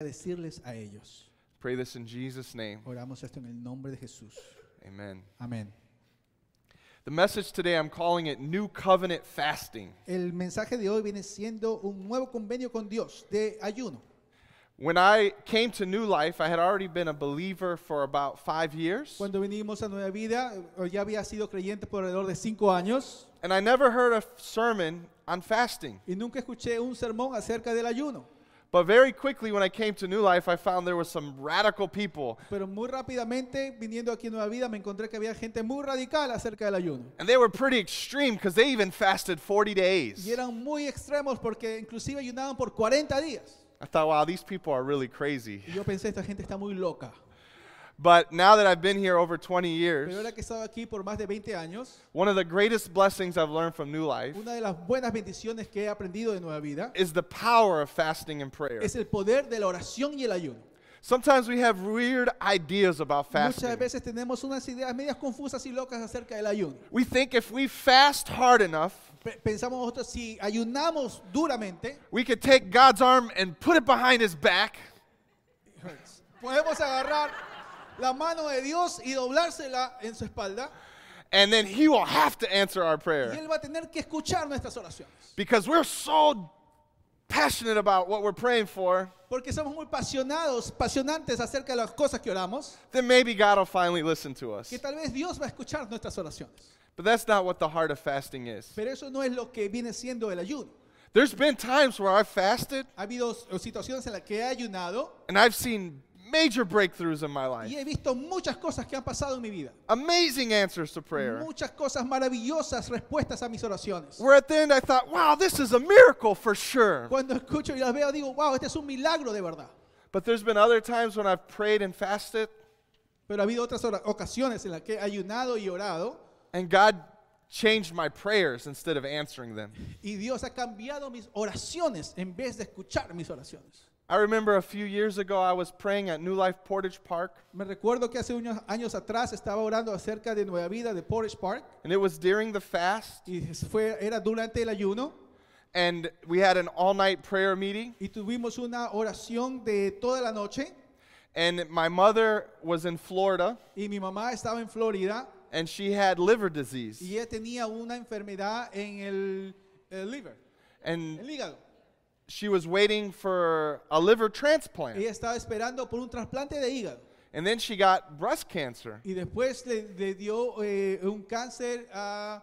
a decirles a ellos. Pray this in Jesus name. Oramos esto en el nombre de Jesús. Amen. Amen. The message today I'm calling it New Covenant Fasting. El mensaje de hoy viene siendo un nuevo convenio con Dios de ayuno. When I came to New Life, I had already been a believer for about five years. Cuando vinimos a Nueva Vida, ya había sido creyente por alrededor de cinco años. And I never heard a sermon on fasting. Y nunca escuché un sermón acerca del ayuno. But very quickly, when I came to New Life, I found there were some radical people. Pero muy rápidamente, viniendo aquí a Nueva Vida, me encontré que había gente muy radical acerca del ayuno. And they were pretty extreme because they even fasted 40 days. Y eran muy extremos porque inclusive ayunaban por 40 días. I thought, wow, these people are really crazy. yo pensé, esta gente está muy loca. But now that I've been here over 20 years, Pero que aquí por más de 20 años, one of the greatest blessings I've learned from New Life una de las que he de Nueva Vida is the power of fasting and prayer. es el poder de la y el ayuno. Sometimes we have weird ideas about fasting. veces unas ideas y locas del ayuno. We think if we fast hard enough, pensamos nosotros si ayunamos duramente, we could take God's arm and put it behind his back. Podemos agarrar la mano de Dios y doblársela en su espalda. And then he will have to answer our prayer. Y él va a tener que escuchar nuestras oraciones. Because we're so passionate about what we're praying for. Porque somos muy apasionados, apasionantes acerca de las cosas que oramos. Then maybe God will finally listen to us. Que tal vez Dios va a escuchar nuestras oraciones. But that's not what the heart of fasting is. Pero eso no es lo que viene siendo el ayuno. There's been times where I've fasted. Ha habido situaciones en las que he ayunado. And I've seen Major breakthroughs in my life. Y he visto muchas cosas que han pasado en mi vida. Amazing answers to prayer. Muchas cosas maravillosas respuestas a mis oraciones. Where at the end I thought, wow, this is a miracle for sure. Cuando escucho y las veo digo, wow, este es un milagro de verdad. But there's been other times when I've prayed and fasted. Pero ha habido otras ocasiones en las que he ayunado y orado. And God changed my prayers instead of answering them. Y Dios ha cambiado mis oraciones en vez de escuchar mis oraciones. I remember a few years ago I was praying at New Life Portage Park. Me recuerdo que hace unos años atrás estaba orando acerca de Nueva Vida de Portage Park. And it was during the fast. Y fue era durante el ayuno. And we had an all-night prayer meeting. Y tuvimos una oración de toda la noche. And my mother was in Florida. Y mi mamá estaba en Florida. And she had liver disease. Y ella tenía una enfermedad en el, el liver. And el hígado she was waiting for a liver transplant. Ella estaba esperando por un trasplante de hígado. And then she got breast cancer. Y después le, le dio eh, un cáncer a,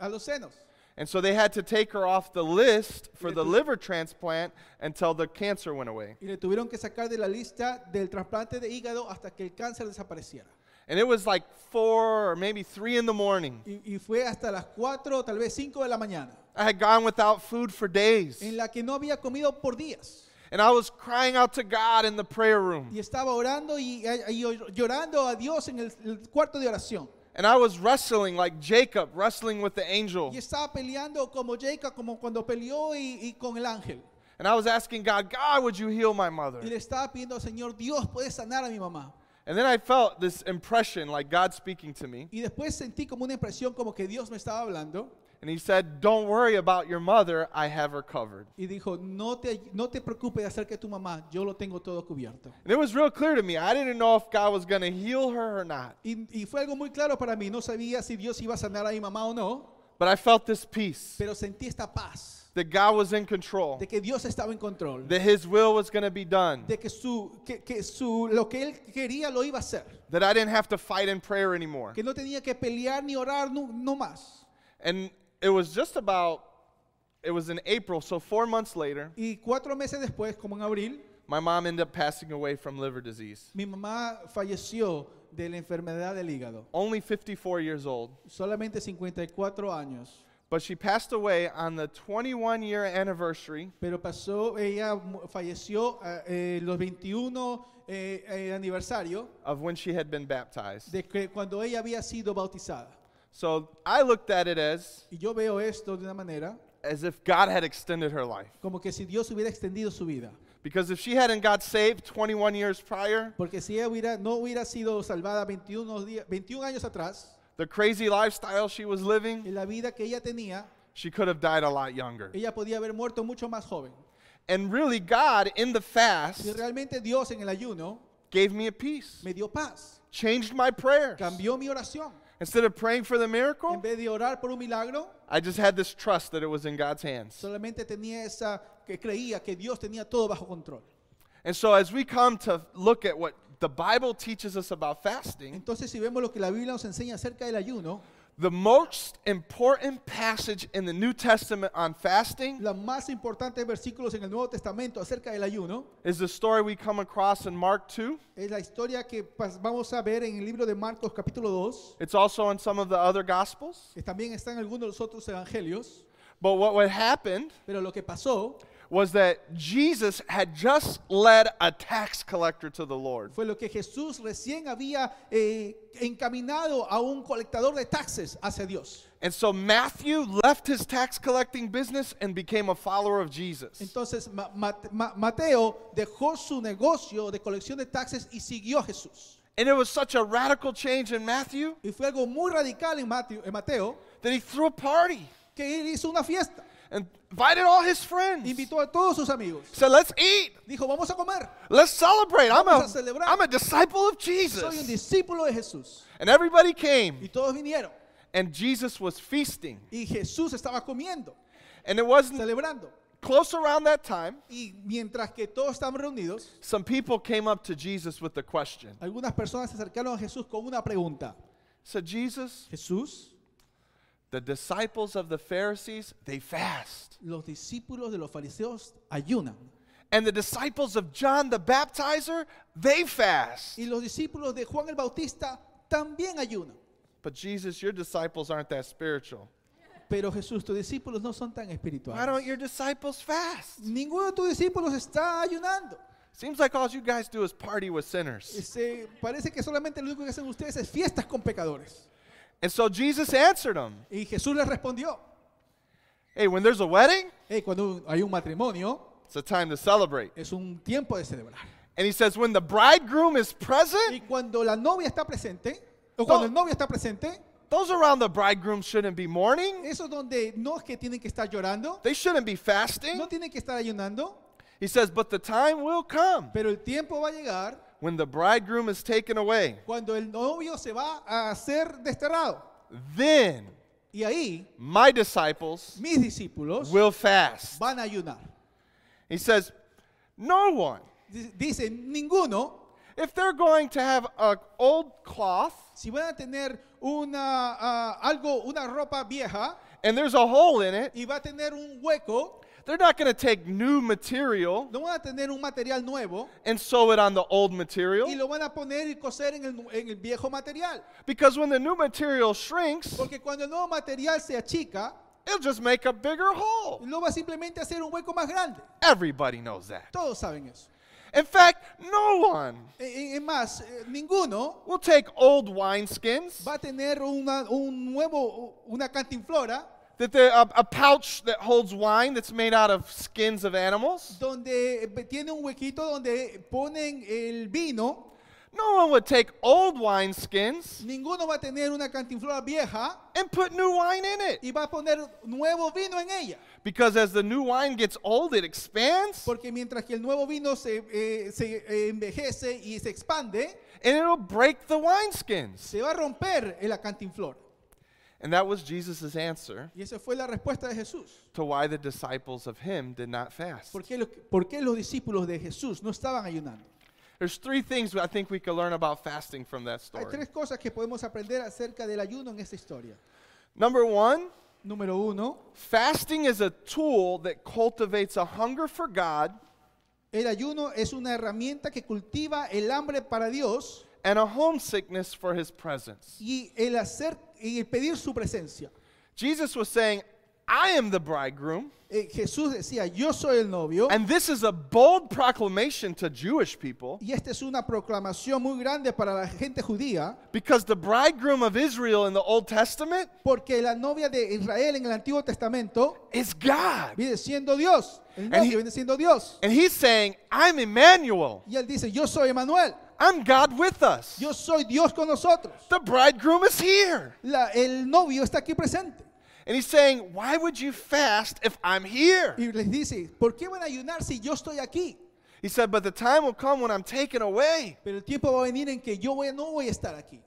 a los senos. And so they had to take her off the list for the liver transplant until the cancer went away. Y le tuvieron que sacar de la lista del trasplante de hígado hasta que el cáncer desapareciera. And it was like four or maybe three in the morning. Y, y fue hasta las cuatro, tal vez cinco de la mañana. I had gone without food for days. En la que no había comido por días. And I was crying out to God in the prayer room. Y estaba orando y, y llorando a Dios en el, el cuarto de oración. And I was wrestling like Jacob, wrestling with the angel. Y estaba peleando como Jacob, como cuando peleó y, y con el ángel. And I was asking God, God, would you heal my mother? Y le estaba pidiendo, Señor, Dios, sanar a mi mamá. And then I felt this impression like God speaking to me. Y después sentí como una impresión como que Dios me estaba hablando. And he said, "Don't worry about your mother, I have her covered." Y dijo, "No te no te preocupes acerca de tu mamá, yo lo tengo todo cubierto." And it was real clear to me. I didn't know if God was going to heal her or not. Y, y fue algo muy claro para mí, no sabía si Dios iba a sanar a mi mamá o no. But I felt this peace. Pero sentí esta paz that God was in control, de que Dios estaba en control, that His will was going to be done, that I didn't have to fight in prayer anymore. que no tenía que pelear ni orar no, no más. And it was just about, it was in April, so four months later, Y cuatro meses después, como en abril, my mom ended up passing away from liver disease, mi mamá falleció de la enfermedad del hígado, only 54 years old. solamente 54 años. But she passed away on the 21 year anniversary. Pero pasó, ella falleció ah, eh, los 21 eh, eh, aniversario of when she had been baptized. de que cuando ella había sido bautizada. So I looked at it as Y yo veo esto de una manera as if God had extended her life. como que si Dios hubiera extendido su vida. Because if she hadn't got saved 21 years prior, Porque si ella hubiera, no hubiera sido salvada 21, días- 21 años atrás, the crazy lifestyle she was living, la vida que ella tenía, she could have died a lot younger. Ella podía haber muerto mucho más joven. And really, God in the fast y realmente Dios en el ayuno gave me a peace. Me dio paz. Changed my prayer. Instead of praying for the miracle, en vez de orar por un milagro, I just had this trust that it was in God's hands. Solamente tenía esa que creía que Dios tenía todo bajo control. And so as we come to look at what the Bible teaches us about fasting, entonces si vemos lo que la Biblia nos enseña acerca del ayuno, the most important passage in the New Testament on fasting los más importantes versículos en el Nuevo Testamento acerca del ayuno is the story we come across in Mark 2. es la historia que vamos a ver en el libro de Marcos capítulo 2, It's also in some of the other gospels. que también está en algunos de los otros evangelios, but what, would happen? pero lo que pasó was that Jesus had just led a tax collector to the Lord. Fue lo que Jesús recién había eh, encaminado a un colectador de taxes hacia Dios. And so Matthew left his tax collecting business and became a follower of Jesus. Entonces Ma Ma Mateo dejó su negocio de colección de taxes y siguió a Jesús. And it was such a radical change in Matthew. Y fue algo muy radical en Mateo, en Mateo that he threw a party. Que él hizo una fiesta. And invited all his friends. Invitó a todos sus amigos. Said, let's eat. Dijo, vamos a comer. Let's celebrate. I'm a, i I'm a disciple of Jesus. Soy un discípulo de Jesús. And everybody came. Y todos vinieron. And Jesus was feasting. Y Jesús estaba comiendo. And it wasn't celebrando. Close around that time, y mientras que todos estaban reunidos, some people came up to Jesus with a question. Algunas personas se acercaron a Jesús con una pregunta. Said Jesus, Jesús, the disciples of the Pharisees, they fast. Los discípulos de los fariseos ayunan. And the disciples of John the Baptizer, they fast. Y los discípulos de Juan el Bautista también ayunan. But Jesus, your disciples aren't that spiritual. Pero Jesús, tus discípulos no son tan espirituales. Why don't your disciples fast? Ninguno de tus discípulos está ayunando. Seems like all you guys do is party with sinners. parece que solamente lo único que hacen ustedes es fiestas con pecadores. And so Jesus answered him. Y Jesús le respondió. Hey, when there's a wedding, hey, cuando hay un matrimonio, it's a time to celebrate. Es un tiempo de celebrar. And he says, when the bridegroom is present, y cuando la novia está presente, o cuando el novio está presente, those around the bridegroom shouldn't be mourning. donde no es que tienen que estar llorando. They shouldn't be fasting. No tienen que estar ayunando. He says, but the time will come. Pero el tiempo va a llegar when the bridegroom is taken away, cuando el novio se va a ser desterrado, then y ahí, my disciples mis discípulos will fast. van a ayunar. He says, no one. Dice, ninguno. If they're going to have an old cloth, si van a tener una, uh, algo, una ropa vieja, and there's a hole in it, y va a tener un hueco, they're not going to take new material No van a tener un material nuevo and sew it on the old material. Because when the new material shrinks, Porque cuando el nuevo material se achica, it'll just make a bigger hole. no va simplemente a hacer un hueco más grande. Everybody knows that. Todos saben eso. In fact, no one E- e- más, eh, ninguno will take old wineskins va a tener una, un nuevo, una cantinflora that the, a, a, pouch that holds wine that's made out of skins of animals. Donde eh, tiene un huequito donde ponen el vino. No one would take old wine skins. Ninguno va a tener una cantinflora vieja. And put new wine in it. Y va a poner nuevo vino en ella. Because as the new wine gets old, it expands. Porque mientras que el nuevo vino se, eh, se eh, envejece y se expande. And it'll break the wineskins. Se va a romper la cantinflora. And that was Jesus' answer y esa fue la respuesta de Jesús. to why the disciples of him did not fast. ¿Por qué, por qué los discípulos de Jesús no estaban ayunando? There's three things I think we could learn about fasting from that Hay story. tres cosas que podemos aprender acerca del ayuno en esta historia. Number one, Número uno, fasting is a tool that cultivates a hunger for God el ayuno es una herramienta que cultiva el hambre para Dios and a homesickness for his presence. y el hacer y pedir su presencia. Jesus was saying, I am the bridegroom. Eh, Jesús decía, yo soy el novio. And this is a bold proclamation to Jewish people. Y esta es una proclamación muy grande para la gente judía. Because the bridegroom of Israel in the Old Testament porque la novia de Israel en el Antiguo Testamento is God. Viene siendo Dios. El novio and he, viene siendo Dios. And he's saying, I'm Emmanuel. Y él dice, yo soy Emmanuel. I'm God with us. Yo soy Dios con nosotros. The bridegroom is here. La, el novio está aquí presente. And he's saying, "Why would you fast if I'm here?" Y les dice, "¿Por qué van a ayunar si yo estoy aquí?" He said, "But the time will come when I'm taken away." Pero el tiempo va a venir en que yo no voy a estar aquí.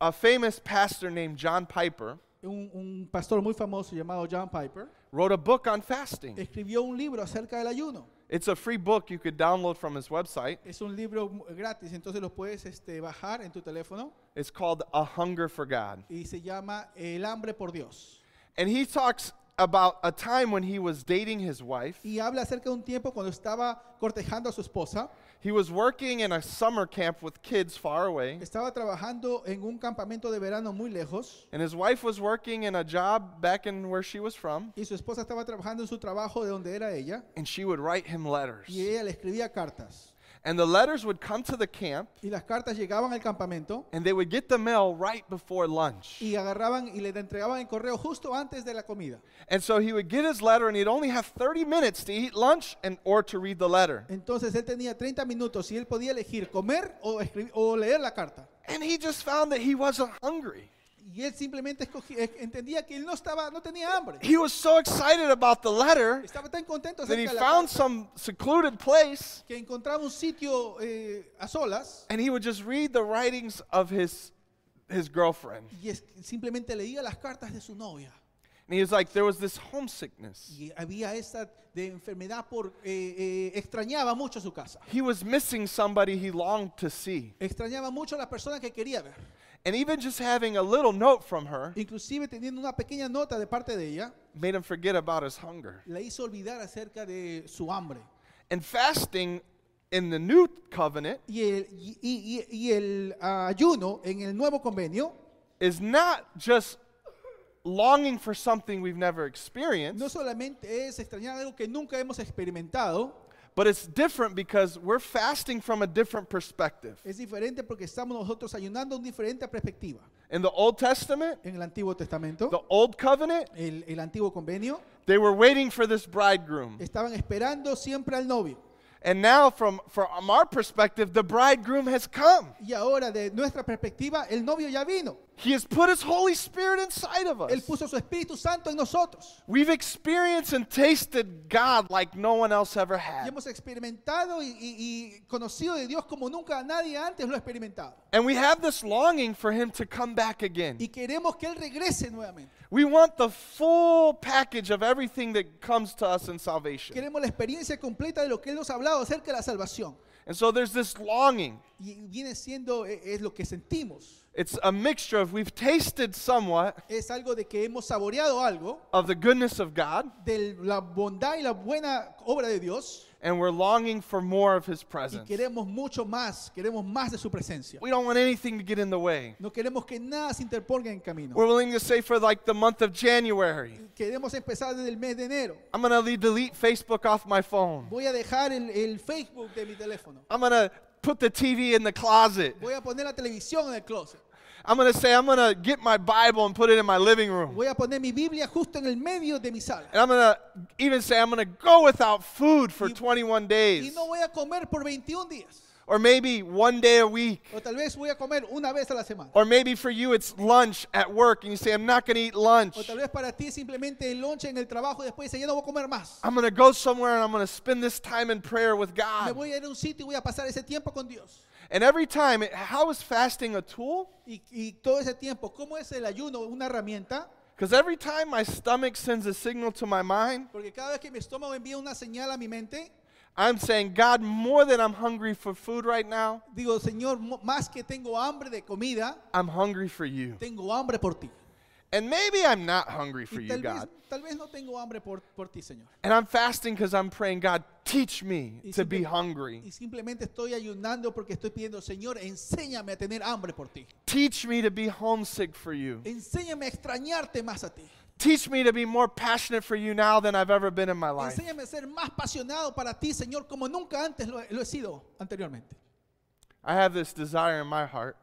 A famous pastor named John Piper. Un, un pastor muy famoso llamado John Piper wrote a book on fasting. Escribió un libro acerca del ayuno. It's a free book you could download from his website. Es un libro gratis, entonces lo puedes este, bajar en tu teléfono. It's called A Hunger for God. Y se llama El hambre por Dios. And he talks about a time when he was dating his wife. Y habla acerca de un tiempo cuando estaba cortejando a su esposa. He was working in a summer camp with kids far away. Estaba trabajando en un campamento de verano muy lejos. And his wife was working in a job back in where she was from. Y su esposa estaba trabajando en su trabajo de donde era ella. And she would write him letters. Y ella le escribía cartas. And the letters would come to the camp. Y las cartas llegaban al campamento. And they would get the mail right before lunch. Y agarraban y le entregaban el correo justo antes de la comida. And so he would get his letter and he'd only have 30 minutes to eat lunch and or to read the letter. Entonces él tenía 30 minutos y él podía elegir comer o, o leer la carta. And he just found that he wasn't hungry. Y él simplemente escogía, entendía que él no estaba, no tenía hambre. He was so excited about the letter estaba tan contento that he found some secluded place que encontraba un sitio eh, a solas. And he would just read the writings of his his girlfriend. Y es, simplemente leía las cartas de su novia. And he was like, there was this homesickness. Y había esta de enfermedad por eh, eh extrañaba mucho su casa. He was missing somebody he longed to see. Extrañaba mucho a la persona que quería ver. And even just having a little note from her inclusive teniendo una pequeña nota de parte de ella, made him forget about his hunger. le hizo olvidar acerca de su hambre. And fasting in the new covenant Y el, y, y- y el ah, ayuno en el nuevo convenio is not just longing for something we've never experienced, no solamente es extrañar algo que nunca hemos experimentado, but it's different because we're fasting from a different perspective. Es diferente porque estamos nosotros ayunando una diferente perspectiva. In the Old Testament, en el Antiguo Testamento, the Old Covenant, el, el Antiguo Convenio, they were waiting for this bridegroom. Estaban esperando siempre al novio. And now from, from our perspective, the bridegroom has come. Y ahora de nuestra perspectiva, el novio ya vino. He has put his Holy Spirit inside of us. Él puso su Espíritu Santo en nosotros. We've experienced and tasted God like no one else ever had. And we have this longing for him to come back again. Y queremos que él regrese nuevamente. We want the full package of everything that comes to us in salvation. Queremos la experiencia completa de lo que él nos ha hablado acerca de la salvación. And so there's this longing. Y viene siendo es lo que sentimos. It's a mixture of we've tasted somewhat es algo de que hemos saboreado algo of the goodness of God de la bondad y la buena obra de Dios and we're longing for more of his presence. Y queremos mucho más, queremos más de su presencia. We don't want anything to get in the way. No queremos que nada se interponga en camino. We're willing to say for like the month of January. Queremos empezar desde el mes de enero. I'm going to delete Facebook off my phone. Voy a dejar el, el Facebook de mi teléfono. I'm going to put the TV in the closet. Voy a poner la televisión en el closet. I'm going to say, I'm going to get my Bible and put it in my living room. Voy a poner mi Biblia justo en el medio de mi sala. And I'm going to even say, I'm going to go without food for y, 21 days. Y no voy a comer por 21 días. Or maybe one day a week. O tal vez voy a comer una vez a la semana. Or maybe for you it's lunch at work and you say I'm not going to eat lunch. O tal vez para ti simplemente el lunch en el trabajo y después dices ya no voy a comer más. I'm going to go somewhere and I'm going to spend this time in prayer with God. Me voy a ir a un sitio y voy a pasar ese tiempo con Dios. And every time, how is fasting a tool? Y, y todo ese tiempo, ¿cómo es el ayuno una herramienta? Because every time my stomach sends a signal to my mind, Porque cada vez que mi estómago envía una señal a mi mente, I'm saying, God, more than I'm hungry for food right now, digo, Señor, más que tengo hambre de comida, I'm hungry for you. tengo hambre por ti. And maybe I'm not hungry for you, God. And I'm fasting because I'm praying, God, teach me to be hungry. Teach me to be homesick for you. Teach me to be more passionate for you now than I've ever been in my life. I have this desire in my heart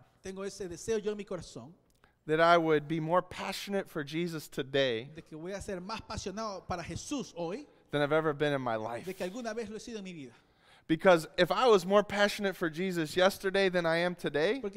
that I would be more passionate for Jesus today de que voy a ser más apasionado para Jesús hoy than I've ever been in my life. de que alguna vez lo he sido en mi vida. Because if I was more passionate for Jesus yesterday than I am today, then,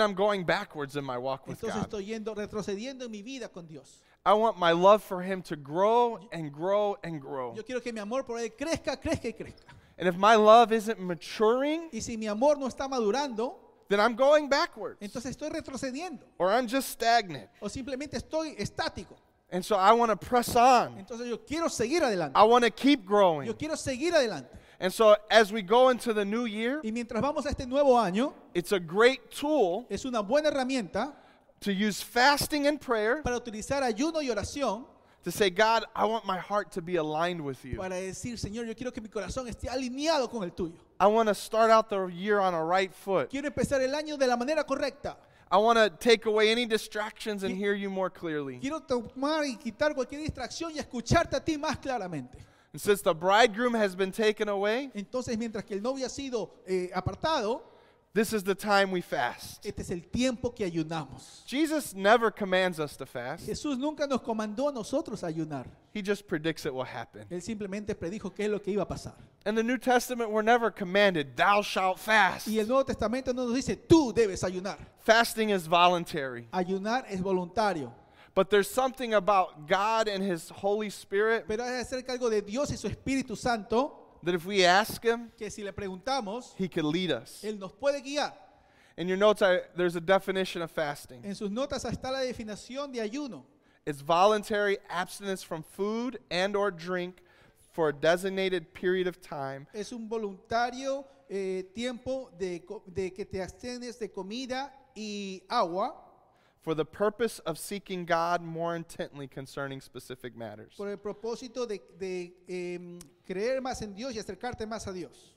I'm going backwards in my walk with entonces God. estoy yendo retrocediendo en mi vida con Dios. I want my love for Him to grow and grow and grow. Yo quiero que mi amor por él crezca, crezca y crezca. And if my love isn't maturing, y si mi amor no está madurando, then I'm going backwards. Entonces estoy retrocediendo. Or I'm just stagnant. O simplemente estoy estático. And so I want to press on. Entonces yo quiero seguir adelante. I want to keep growing. Yo quiero seguir adelante. And so as we go into the new year, y mientras vamos a este nuevo año, it's a great tool. Es una buena herramienta to use fasting and prayer para utilizar ayuno y oración my heart be Para decir, Señor, yo quiero que mi corazón esté alineado con el tuyo. Quiero empezar el año de la manera correcta. Quiero tomar y quitar cualquier distracción y escucharte a ti más claramente. has entonces mientras que el novio ha sido eh, apartado, This is the time we fast. Este es el tiempo que ayunamos. Jesus never commands us to fast. Jesús nunca nos comandó a nosotros ayunar. He just predicts it will happen. Él simplemente predijo qué es lo que iba a pasar. In the New Testament we're never commanded thou shalt fast. Y el Nuevo Testamento no nos dice tú debes ayunar. Fasting is voluntary. Ayunar es voluntario. But there's something about God and his Holy Spirit. Pero es acerca algo de Dios y su Espíritu Santo that if we ask him, que si le preguntamos, he could lead us. él nos puede guiar. In your notes, I, there's a definition of fasting. En sus notas está la definición de ayuno. It's voluntary abstinence from food and or drink for a designated period of time. Es un voluntario eh, tiempo de, de que te abstenes de comida y agua for the purpose of seeking God more intently concerning specific matters. Por el propósito de, de eh, creer más en Dios y acercarte más a Dios.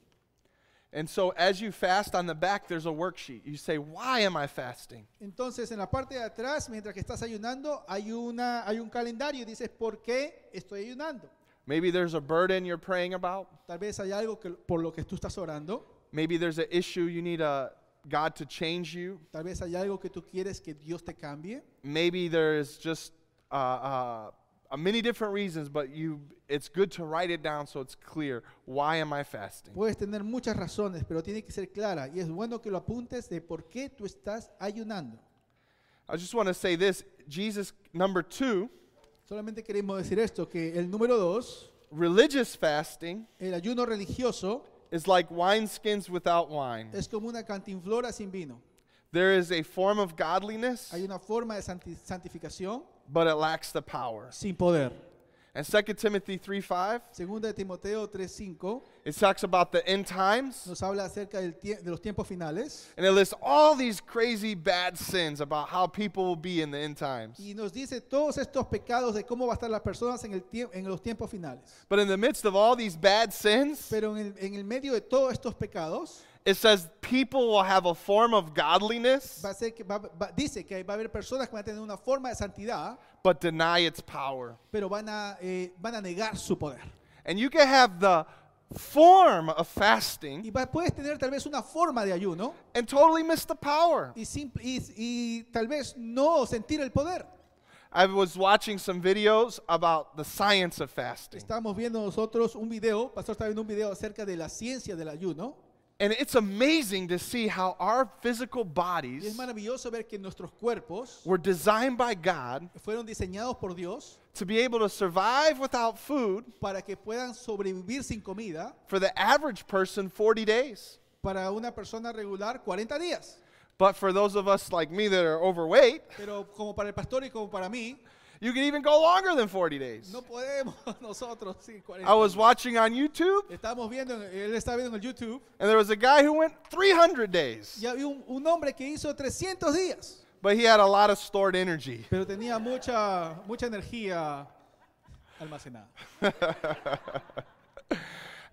And so as you fast on the back there's a worksheet. You say, "Why am I fasting?" Entonces en la parte de atrás, mientras que estás ayunando, hay una hay un calendario y dices, "¿Por qué estoy ayunando?" Maybe there's a burden you're praying about. Tal vez hay algo que, por lo que tú estás orando. Maybe there's an issue you need a God to change you. Tal vez hay algo que tú quieres que Dios te cambie. Maybe there's just uh, uh, many different reasons, but you it's good to write it down so it's clear. Why am I fasting? Puedes tener muchas razones, pero tiene que ser clara y es bueno que lo apuntes de por qué tú estás ayunando. I just want to say this, Jesus number 2. Solamente queremos decir esto que el número dos, religious fasting el ayuno religioso it's like wineskins without wine. Es como una cantinflora sin vino. There is a form of godliness, Hay una forma de but it lacks the power. sin poder. And 2 Timothy 3:5. Segunda de Timoteo 3:5. It talks about the end times. Nos habla acerca del de los tiempos finales. And it lists all these crazy bad sins about how people will be in the end times. Y nos dice todos estos pecados de cómo va a estar las personas en los tiempos finales. But in the midst of all these bad sins, pero en el, en el medio de todos estos pecados, it says people will have a form of godliness. Va a ser que va, va, dice que va a haber personas que van a tener una forma de santidad but deny its power. pero van a, eh, van a negar su poder. And you can have the form of fasting Y puedes tener tal vez una forma de ayuno and totally miss the power. y, simple- y- y tal vez no sentir el poder. I was watching some videos about the science of fasting. Estamos viendo nosotros un video, Pastor está viendo un video acerca de la ciencia del ayuno and it's amazing to see how our physical bodies es maravilloso ver que nuestros cuerpos were designed by God fueron diseñados por Dios to be able to survive without food para que puedan sobrevivir sin comida for the average person 40 days para una persona regular 40 días but for those of us like me that are overweight pero como para el pastor y como para mí you can even go longer than 40 days. No podemos nosotros, sí, 40 I was watching on YouTube. Estamos viendo, él está viendo el YouTube. And there was a guy who went 300 days. Y había un, un hombre que hizo 300 días. But he had a lot of stored energy. Pero tenía mucha mucha energía almacenada.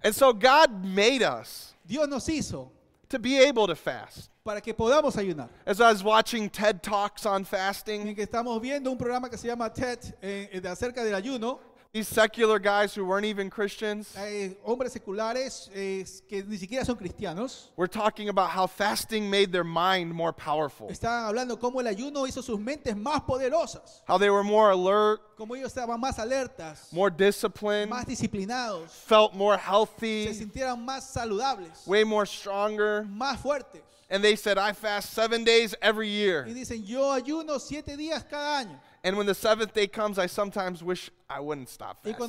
and so God made us. Dios nos hizo to be able to fast. para que podamos ayunar. As I was watching TED Talks on fasting, y que estamos viendo un programa que se llama TED eh, de acerca del ayuno. these secular guys who weren't even Christians eh, hombres seculares eh, que ni siquiera son cristianos were talking about how fasting made their mind more powerful, estaban hablando cómo el ayuno hizo sus mentes más poderosas, how they were more alert, cómo ellos estaban más alertas, more disciplined, más disciplinados, felt more healthy, se sintieran más saludables, way more stronger. más fuertes. And they said, I fast seven days every year. Y dicen, yo ayuno siete días cada año. And when the seventh day comes, I sometimes wish I wouldn't stop fasting.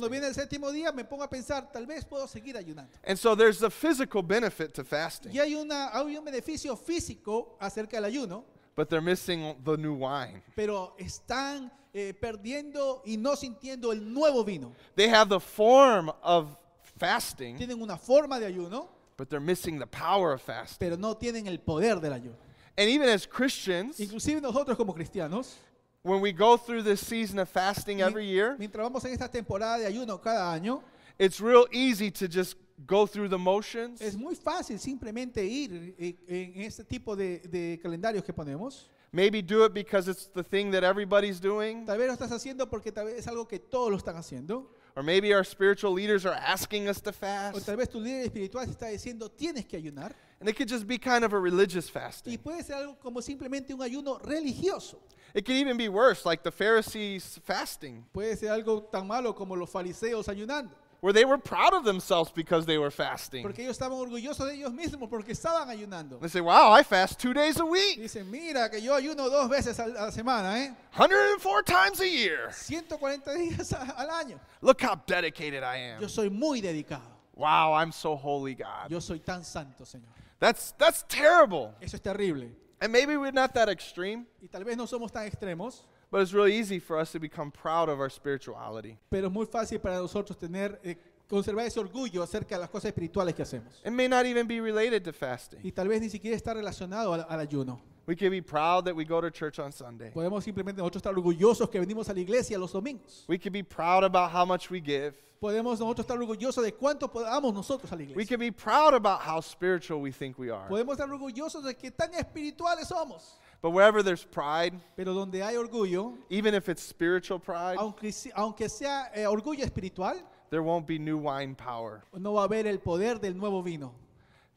And so there's a physical benefit to fasting. Y hay, una, hay un beneficio físico acerca del ayuno. But they're missing the new wine. Pero están eh, perdiendo y no sintiendo el nuevo vino. They have the form of fasting. Tienen una forma de ayuno. But they're missing the power of fasting. pero no tienen el poder del ayuno. And even as Christians, Inclusive nosotros como cristianos, when we go through this season of fasting every year, vamos en esta temporada de ayuno cada año, it's real easy to just go through the motions. es muy fácil simplemente ir eh, en este tipo de, de calendarios que ponemos. Maybe do it because it's the thing that everybody's doing. Tal vez lo estás haciendo porque tal vez es algo que todos lo están haciendo. Or maybe our spiritual leaders are asking us to fast. O tal vez tu líder espiritual te está diciendo, tienes que ayunar. And it could just be kind of a religious fasting. Y puede ser algo como simplemente un ayuno religioso. It could even be worse, like the Pharisees fasting. Puede ser algo tan malo como los fariseos ayunando where they were proud of themselves because they were fasting. Porque ellos estaban orgullosos de ellos mismos porque estaban ayunando. They say, "Wow, I fast two days a week." Dicen, "Mira que yo ayuno dos veces a la semana, eh." 104 times a year. 140 días al año. Look how dedicated I am. Yo soy muy dedicado. Wow, I'm so holy, God. Yo soy tan santo, Señor. That's that's terrible. Eso es terrible. And maybe we're not that extreme. Y tal vez no somos tan extremos. But it's really easy for us to become proud of our spirituality. Pero es muy fácil para nosotros tener eh, conservar ese orgullo acerca de las cosas espirituales que hacemos. It may not even be related to fasting. Y tal vez ni siquiera está relacionado al, al ayuno. We can be proud that we go to church on Sunday. Podemos simplemente nosotros estar orgullosos que venimos a la iglesia los domingos. We can be proud about how much we give. Podemos nosotros estar orgullosos de cuánto podamos nosotros a la iglesia. We iglesia. can be proud about how spiritual we think we are. Podemos estar orgullosos de que tan espirituales somos. But wherever there's pride, pero donde hay orgullo, even if it's spiritual pride, aunque, aunque sea eh, orgullo espiritual, there won't be new wine power. No va a haber el poder del nuevo vino.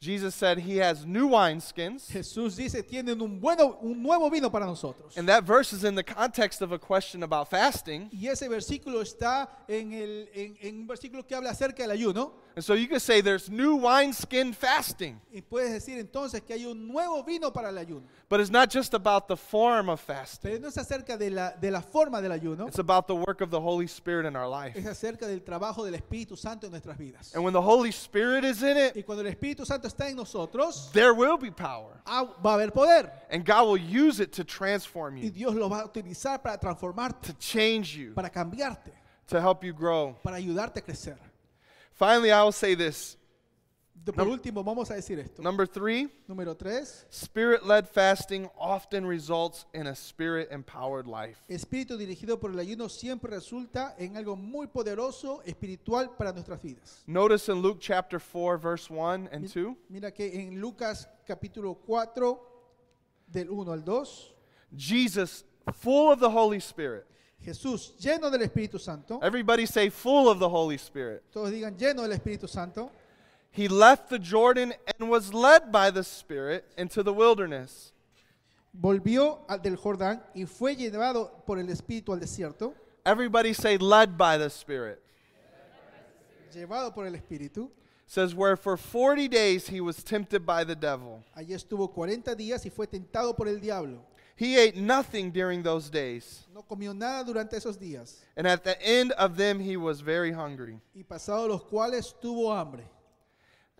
Jesus said he has new wineskins. Jesús dice tienen un bueno un nuevo vino para nosotros. And that verse is in the context of a question about fasting. Y ese versículo está en el en, en un versículo que habla acerca del ayuno. And so you can say there's new wineskin fasting. Y puedes decir entonces que hay un nuevo vino para el ayuno. But it's not just about the form of fasting. Pero no es acerca de la, de la forma del ayuno. It's about the work of the Holy Spirit in our life. Es acerca del trabajo del Espíritu Santo en nuestras vidas. And when the Holy Spirit is in it, y cuando el Espíritu Santo está en nosotros, there will be power. Ah, va a haber poder. And God will use it to transform you. Y Dios lo va a utilizar para transformarte. To change you. Para cambiarte. To help you grow. Para ayudarte a crecer. Finally, I will say this. por último, vamos a decir esto. Number three, spirit led fasting often results in a spirit empowered life. espíritu dirigido por el ayuno siempre resulta en algo muy poderoso espiritual para nuestras vidas. Notice in Luke chapter 4, verse 1 and 2, Mira que en Lucas capítulo 4, del 1 al 2, Jesus, full of the Holy Spirit, Jesús lleno del Espíritu Santo. Everybody say full of the Holy Spirit. Todos digan lleno del Espíritu Santo. He left the Jordan and was led by the Spirit into the wilderness. Volvió al del Jordán y fue llevado por el Espíritu al desierto. Everybody say led by the Spirit. Llevado por el Espíritu. Says where for 40 days he was tempted by the devil. Allí estuvo 40 días y fue tentado por el diablo. He ate nothing during those days. No comió nada durante esos días. And at the end of them he was very hungry. Y pasado los cuales tuvo hambre.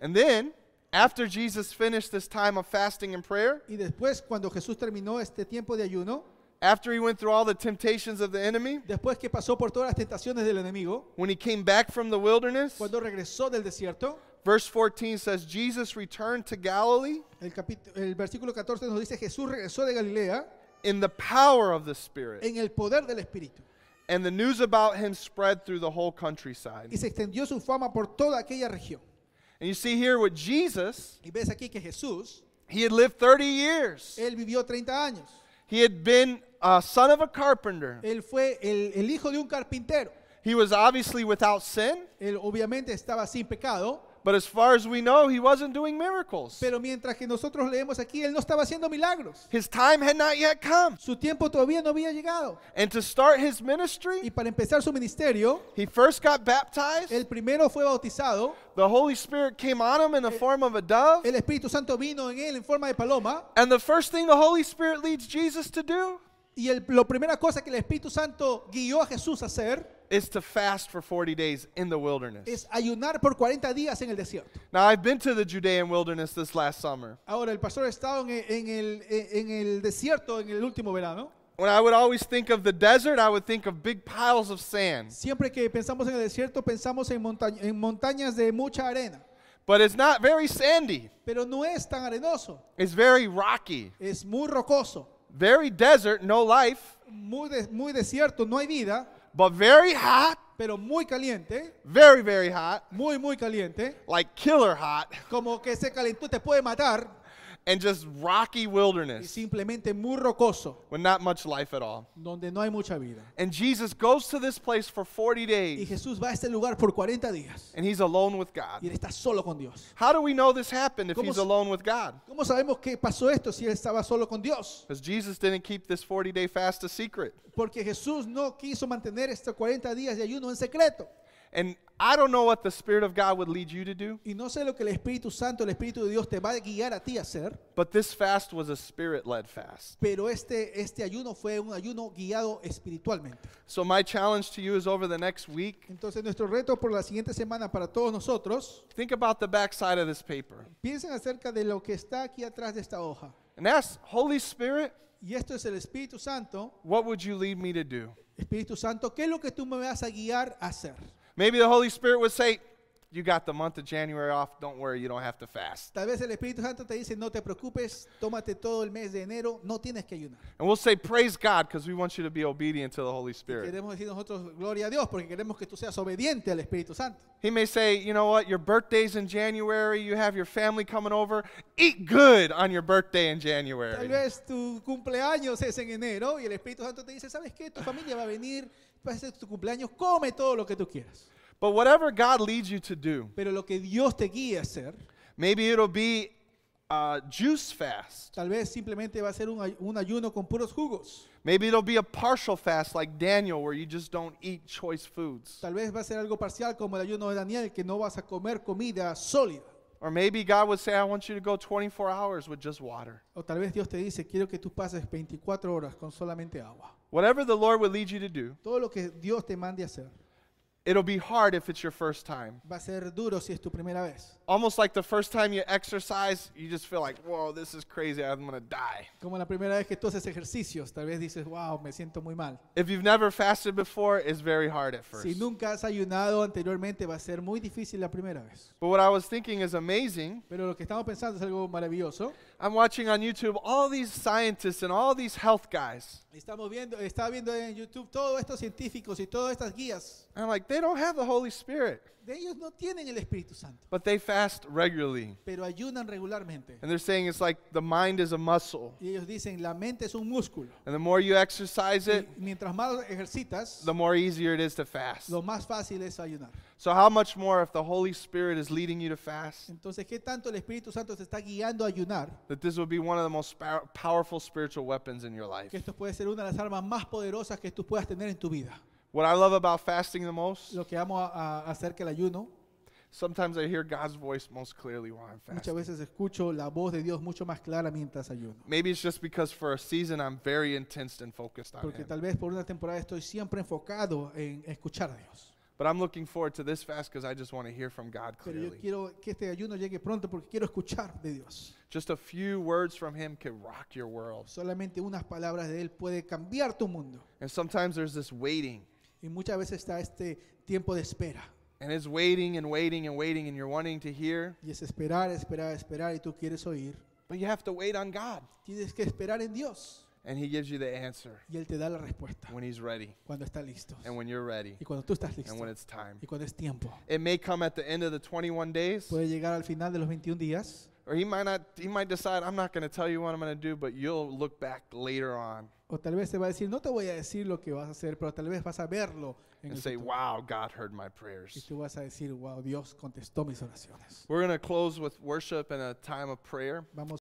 And then after Jesus finished this time of fasting and prayer, y después cuando Jesús terminó este tiempo de ayuno, after he went through all the temptations of the enemy, después que pasó por todas las tentaciones del enemigo, when he came back from the wilderness, cuando regresó del desierto, Verse 14 says Jesus returned to Galilee. El, el versículo 14 nos dice Jesús regresó de Galilea. In the power of the Spirit. En el poder del Espíritu. And the news about him spread through the whole countryside. Y se extendió su fama por toda aquella región. And you see here with Jesus, y ves aquí que Jesús, he had lived 30 years. Él vivió 30 años. He had been a son of a carpenter. Él fue el, el hijo de un carpintero. He was obviously without sin. Él obviamente estaba sin pecado. Pero mientras que nosotros leemos aquí, él no estaba haciendo milagros. Su tiempo todavía no había llegado. y para empezar su ministerio, he first El primero fue bautizado. el, Espíritu Santo vino en él en forma de paloma. y la primera cosa que el Espíritu Santo guió a Jesús a hacer is to fast for 40 days in the wilderness. es ayunar por 40 días en el desierto. Now, I've been to the Judean wilderness this last summer. Ahora, el pastor ha estado en el, en el, desierto en el último verano. When I would always think of the desert, I would think of big piles of sand. Siempre que pensamos en el desierto, pensamos en, monta- en montañas de mucha arena. But it's not very sandy, Pero no es tan arenoso, it's very rocky. es muy rocoso, Very desert, no life. muy, de- muy desierto, no hay vida but very hot. Pero muy caliente. Very, very hot. Muy, muy caliente. Like killer hot. Como que se calentó, te puede matar and just rocky wilderness. Y simplemente muy rocoso. With not much life at all. Donde no hay mucha vida. And Jesus goes to this place for 40 days. Y Jesús va a este lugar por 40 días. And he's alone with God. Y él está solo con Dios. How do we know this happened if he's alone with God? Because Jesus didn't keep this 40-day fast a secret. Porque Jesús no quiso mantener estos 40 días de ayuno en secreto. And I don't know what the Spirit of God would lead you to do. Y no sé lo que el Espíritu Santo, el Espíritu de Dios te va a guiar a ti a hacer. But this fast was a spirit-led fast. Pero este este ayuno fue un ayuno guiado espiritualmente. So my challenge to you is over the next week. Entonces nuestro reto por la siguiente semana para todos nosotros. Think about the back side of this paper. Piensen acerca de lo que está aquí atrás de esta hoja. And ask Holy Spirit. Y esto es el Espíritu Santo. What would you lead me to do? Espíritu Santo, ¿qué es lo que tú me vas a guiar a hacer? Maybe the Holy Spirit would say, You got the month of January off. Don't worry, you don't have to fast. Tal vez el Espíritu Santo te dice, no te preocupes, tómate todo el mes de enero, no tienes que ayunar. And we'll say, Praise God, because we want you to be obedient to the Holy Spirit. Queremos decir nosotros gloria a Dios porque queremos que tú seas obediente al Espíritu Santo. He may say, You know what? Your birthday's in January. You have your family coming over. Eat good on your birthday in Tal January. vez tu cumpleaños es en enero y el Espíritu Santo te dice, ¿sabes qué? Tu familia va a venir, Pase tu cumpleaños, come todo lo que tú quieras. But whatever God leads you to do, Pero lo que Dios te guíe a hacer, maybe it'll be a juice fast. tal vez simplemente va a ser un, un ayuno con puros jugos. Maybe it'll be a partial fast like Daniel, where you just don't eat choice foods. Tal vez va a ser algo parcial como el ayuno de Daniel, que no vas a comer comida sólida. Or maybe God would say, I want you to go 24 hours with just water. O tal vez Dios te dice, quiero que tú pases 24 horas con solamente agua. Whatever the Lord would lead you to do. Todo lo que Dios te mande hacer. It'll be hard if it's your first time. Va a ser duro si es tu primera vez almost like the first time you exercise, you just feel like, whoa, this is crazy, I'm gonna die. Como la primera vez que tú haces ejercicios, tal vez dices, wow, me siento muy mal. If you've never fasted before, it's very hard at first. Si nunca has ayunado anteriormente, va a ser muy difícil la primera vez. But what I was thinking is amazing. Pero lo que estamos pensando es algo maravilloso. I'm watching on YouTube all these scientists and all these health guys. Estamos viendo, viendo en YouTube todos estos científicos y todas estas guías. I'm like, they don't have the Holy Spirit. De ellos no tienen el Espíritu Santo. But they fast fast regularly. Pero ayunan regularmente. And they're saying it's like the mind is a muscle. Y ellos dicen la mente es un músculo. And the more you exercise it, y mientras más ejercitas, the more easier it is to fast. Lo más fácil es ayunar. So how much more if the Holy Spirit is leading you to fast? Entonces qué tanto el Espíritu Santo te está guiando a ayunar? That this will be one of the most powerful spiritual weapons in your life. Que esto puede ser una de las armas más poderosas que tú puedas tener en tu vida. What I love about fasting the most? Lo que amo a, a hacer que el ayuno Sometimes I hear God's voice most clearly while I'm fasting. Muchas veces escucho la voz de Dios mucho más clara mientras ayuno. Maybe it's just because for a season I'm very intense and focused on Porque tal vez por una temporada estoy siempre enfocado en escuchar a Dios. But I'm looking forward to this fast because I just want to hear from God clearly. Pero yo quiero que este ayuno llegue pronto porque quiero escuchar de Dios. Just a few words from Him can rock your world. Solamente unas palabras de él puede cambiar tu mundo. And sometimes there's this waiting. Y muchas veces está este tiempo de espera. And it's waiting and waiting and waiting and you're wanting to hear. Y es esperar, esperar, esperar y tú quieres oír. But you have to wait on God. Tienes que esperar en Dios. And he gives you the answer. Y él te da la respuesta. When he's ready. Cuando está listo. And when you're ready. Y cuando tú estás listo. And when it's time. Y cuando es tiempo. It may come at the end of the 21 days. Puede llegar al final de los 21 días. Or he might not he might decide I'm not going to tell you what I'm going to do, but you'll look back later on. O tal vez te va a decir, no te voy a decir lo que vas a hacer, pero tal vez vas a verlo. En Y tú vas a decir, wow, Dios contestó mis oraciones. We're a time prayer. Vamos